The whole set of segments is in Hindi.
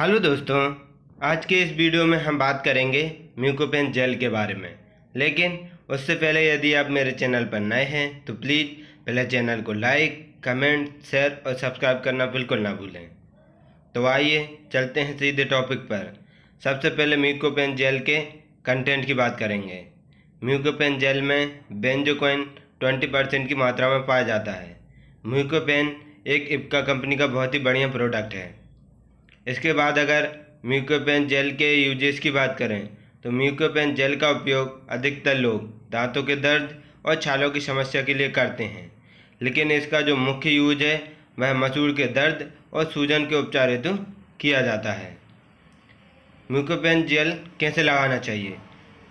हेलो दोस्तों आज के इस वीडियो में हम बात करेंगे म्यूकोपेन जेल के बारे में लेकिन उससे पहले यदि आप मेरे चैनल पर नए हैं तो प्लीज़ पहले चैनल को लाइक कमेंट शेयर और सब्सक्राइब करना बिल्कुल ना भूलें तो आइए चलते हैं सीधे टॉपिक पर सबसे पहले म्यूकोपेन जेल के कंटेंट की बात करेंगे म्यूकोपेन जेल में बेंजोकोइन ट्वेंटी परसेंट की मात्रा में पाया जाता है म्यूकोपेन एक इपका कंपनी का बहुत ही बढ़िया प्रोडक्ट है इसके बाद अगर म्यूकोपेन जेल के यूजेस की बात करें तो म्यूकोपेन जेल का उपयोग अधिकतर लोग दांतों के दर्द और छालों की समस्या के लिए करते हैं लेकिन इसका जो मुख्य यूज है वह मसूर के दर्द और सूजन के उपचार हेतु किया जाता है म्यूकोपेन जेल कैसे लगाना चाहिए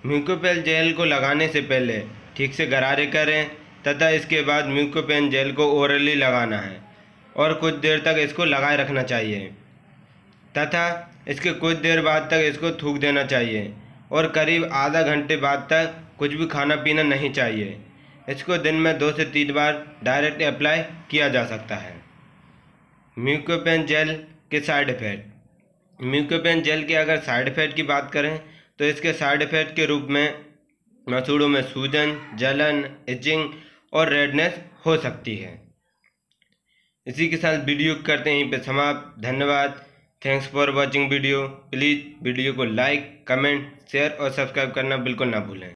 म्यूकोपेन जेल को लगाने से पहले ठीक से गरारे करें तथा इसके बाद म्यूकोपेन जेल को ओरली लगाना है और कुछ देर तक इसको लगाए रखना चाहिए तथा इसके कुछ देर बाद तक इसको थूक देना चाहिए और करीब आधा घंटे बाद तक कुछ भी खाना पीना नहीं चाहिए इसको दिन में दो से तीन बार डायरेक्ट अप्लाई किया जा सकता है म्यूकोपेन जेल के साइड इफ़ेक्ट म्यूकोपेन जेल के अगर साइड इफ़ेक्ट की बात करें तो इसके साइड इफ़ेक्ट के रूप में मसूड़ों में सूजन जलन इचिंग और रेडनेस हो सकती है इसी के साथ वीडियो करते हैं यहीं पर समाप्त धन्यवाद thanks for watching video please video को लाइक कमेंट शेयर और सब्सक्राइब करना बिल्कुल ना भूलें